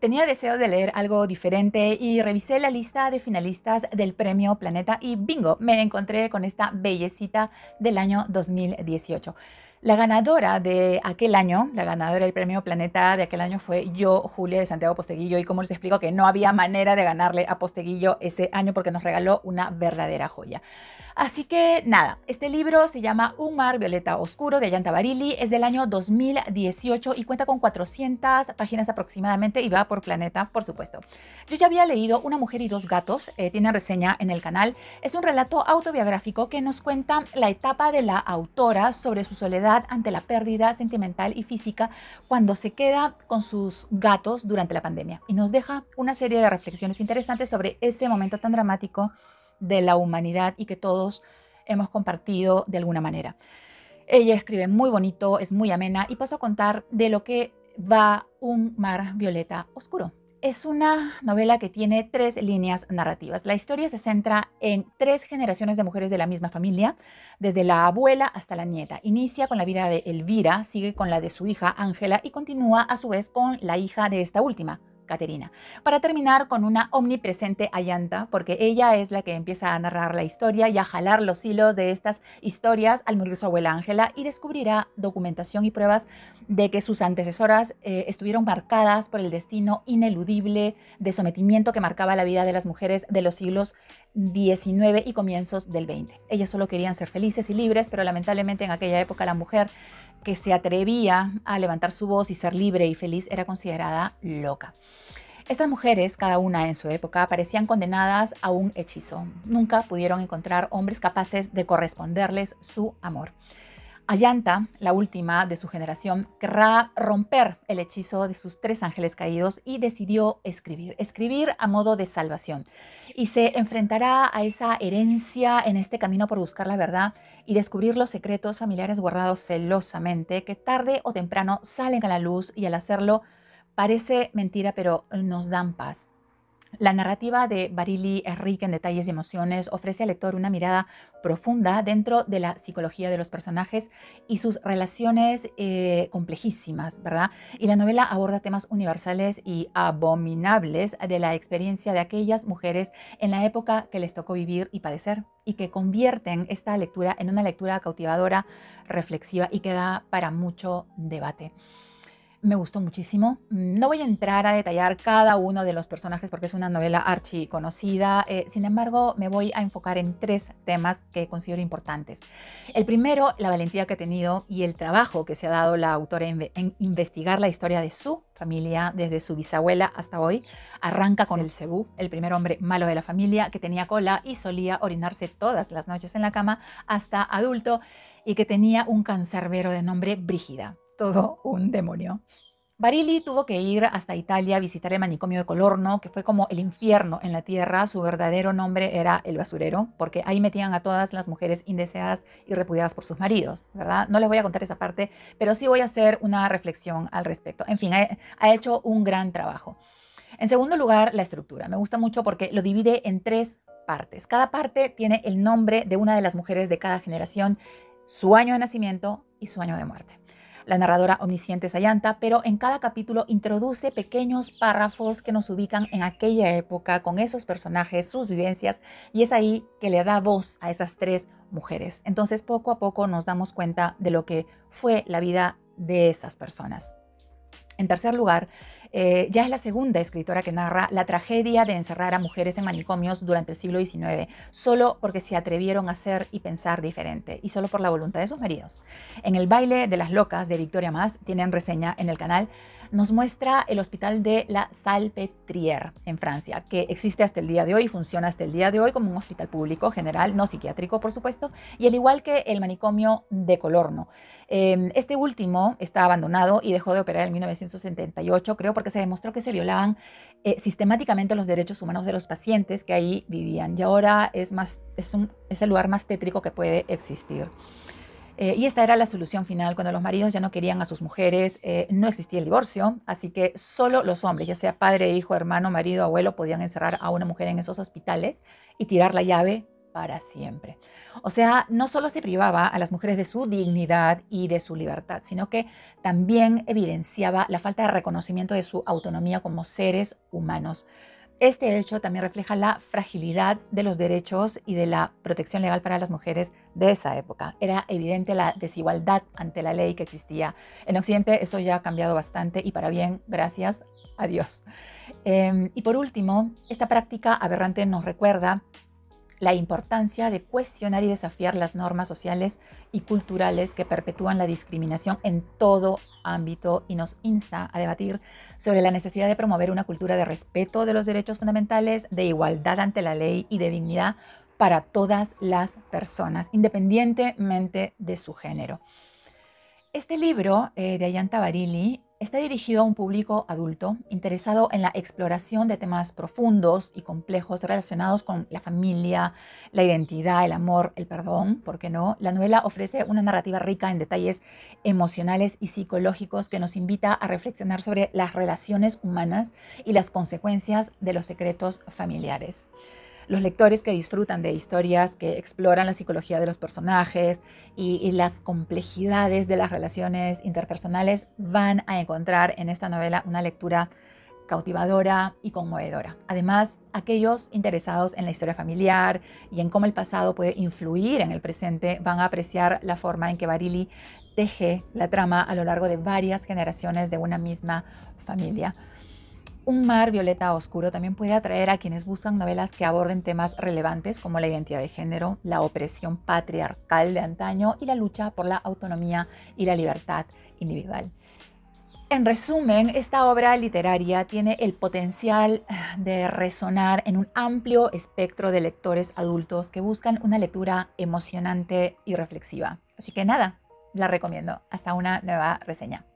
Tenía deseo de leer algo diferente y revisé la lista de finalistas del premio Planeta y bingo, me encontré con esta bellecita del año 2018. La ganadora de aquel año, la ganadora del premio Planeta de aquel año fue yo, Julia de Santiago Posteguillo, y como les explico que no había manera de ganarle a Posteguillo ese año porque nos regaló una verdadera joya. Así que nada, este libro se llama Un mar violeta oscuro de Ayanta es del año 2018 y cuenta con 400 páginas aproximadamente y va por planeta, por supuesto. Yo ya había leído Una mujer y dos gatos, eh, tiene reseña en el canal. Es un relato autobiográfico que nos cuenta la etapa de la autora sobre su soledad ante la pérdida sentimental y física cuando se queda con sus gatos durante la pandemia y nos deja una serie de reflexiones interesantes sobre ese momento tan dramático de la humanidad y que todos hemos compartido de alguna manera. Ella escribe muy bonito, es muy amena y paso a contar de lo que va Un mar violeta oscuro. Es una novela que tiene tres líneas narrativas. La historia se centra en tres generaciones de mujeres de la misma familia, desde la abuela hasta la nieta. Inicia con la vida de Elvira, sigue con la de su hija Ángela y continúa a su vez con la hija de esta última, Caterina. Para terminar con una omnipresente Ayanta, porque ella es la que empieza a narrar la historia y a jalar los hilos de estas historias al morir su abuela Ángela y descubrirá documentación y pruebas de que sus antecesoras eh, estuvieron marcadas por el destino ineludible de sometimiento que marcaba la vida de las mujeres de los siglos XIX y comienzos del XX. Ellas solo querían ser felices y libres, pero lamentablemente en aquella época la mujer que se atrevía a levantar su voz y ser libre y feliz era considerada loca. Estas mujeres, cada una en su época, parecían condenadas a un hechizo. Nunca pudieron encontrar hombres capaces de corresponderles su amor. Ayanta, la última de su generación, querrá romper el hechizo de sus tres ángeles caídos y decidió escribir, escribir a modo de salvación. Y se enfrentará a esa herencia en este camino por buscar la verdad y descubrir los secretos familiares guardados celosamente que tarde o temprano salen a la luz y al hacerlo parece mentira pero nos dan paz. La narrativa de Barili es rica en detalles y emociones, ofrece al lector una mirada profunda dentro de la psicología de los personajes y sus relaciones eh, complejísimas, ¿verdad? Y la novela aborda temas universales y abominables de la experiencia de aquellas mujeres en la época que les tocó vivir y padecer y que convierten esta lectura en una lectura cautivadora, reflexiva y que da para mucho debate me gustó muchísimo. No voy a entrar a detallar cada uno de los personajes porque es una novela archi conocida, eh, sin embargo me voy a enfocar en tres temas que considero importantes. El primero, la valentía que ha tenido y el trabajo que se ha dado la autora en, en investigar la historia de su familia desde su bisabuela hasta hoy. Arranca con el Cebú, el primer hombre malo de la familia que tenía cola y solía orinarse todas las noches en la cama hasta adulto y que tenía un cancerbero de nombre Brígida todo un demonio. Barili tuvo que ir hasta Italia a visitar el manicomio de Colorno, que fue como el infierno en la tierra. Su verdadero nombre era el basurero, porque ahí metían a todas las mujeres indeseadas y repudiadas por sus maridos, ¿verdad? No les voy a contar esa parte, pero sí voy a hacer una reflexión al respecto. En fin, ha, ha hecho un gran trabajo. En segundo lugar, la estructura. Me gusta mucho porque lo divide en tres partes. Cada parte tiene el nombre de una de las mujeres de cada generación, su año de nacimiento y su año de muerte la narradora omnisciente Sayanta, pero en cada capítulo introduce pequeños párrafos que nos ubican en aquella época con esos personajes, sus vivencias, y es ahí que le da voz a esas tres mujeres. Entonces poco a poco nos damos cuenta de lo que fue la vida de esas personas. En tercer lugar, eh, ya es la segunda escritora que narra la tragedia de encerrar a mujeres en manicomios durante el siglo XIX, solo porque se atrevieron a ser y pensar diferente, y solo por la voluntad de sus maridos. En El baile de las locas de Victoria Más, tienen reseña en el canal, nos muestra el hospital de la Salpêtrière en Francia, que existe hasta el día de hoy funciona hasta el día de hoy como un hospital público general, no psiquiátrico, por supuesto, y al igual que el manicomio de Colorno. Eh, este último está abandonado y dejó de operar en 1978, creo, porque se demostró que se violaban eh, sistemáticamente los derechos humanos de los pacientes que ahí vivían. Y ahora es, más, es, un, es el lugar más tétrico que puede existir. Eh, y esta era la solución final. Cuando los maridos ya no querían a sus mujeres, eh, no existía el divorcio, así que solo los hombres, ya sea padre, hijo, hermano, marido, abuelo, podían encerrar a una mujer en esos hospitales y tirar la llave para siempre. O sea, no solo se privaba a las mujeres de su dignidad y de su libertad, sino que también evidenciaba la falta de reconocimiento de su autonomía como seres humanos. Este hecho también refleja la fragilidad de los derechos y de la protección legal para las mujeres de esa época. Era evidente la desigualdad ante la ley que existía. En Occidente eso ya ha cambiado bastante y para bien, gracias a Dios. Em, y por último, esta práctica aberrante nos recuerda la importancia de cuestionar y desafiar las normas sociales y culturales que perpetúan la discriminación en todo ámbito y nos insta a debatir sobre la necesidad de promover una cultura de respeto de los derechos fundamentales, de igualdad ante la ley y de dignidad para todas las personas, independientemente de su género. Este libro eh, de Ayanta Barili Está dirigido a un público adulto interesado en la exploración de temas profundos y complejos relacionados con la familia, la identidad, el amor, el perdón, ¿por qué no? La novela ofrece una narrativa rica en detalles emocionales y psicológicos que nos invita a reflexionar sobre las relaciones humanas y las consecuencias de los secretos familiares los lectores que disfrutan de historias que exploran la psicología de los personajes y, las complejidades de las relaciones interpersonales van a encontrar en esta novela una lectura cautivadora y conmovedora. Además, aquellos interesados en la historia familiar y en cómo el pasado puede influir en el presente van a apreciar la forma en que Barili teje la trama a lo largo de varias generaciones de una misma familia. Un mar violeta oscuro también puede atraer a quienes buscan novelas que aborden temas relevantes como la identidad de género, la opresión patriarcal de antaño y la lucha por la autonomía y la libertad individual. En resumen, esta obra literaria tiene el potencial de resonar en un amplio espectro de lectores adultos que buscan una lectura emocionante y reflexiva. Así que nada, la recomiendo. Hasta una nueva reseña.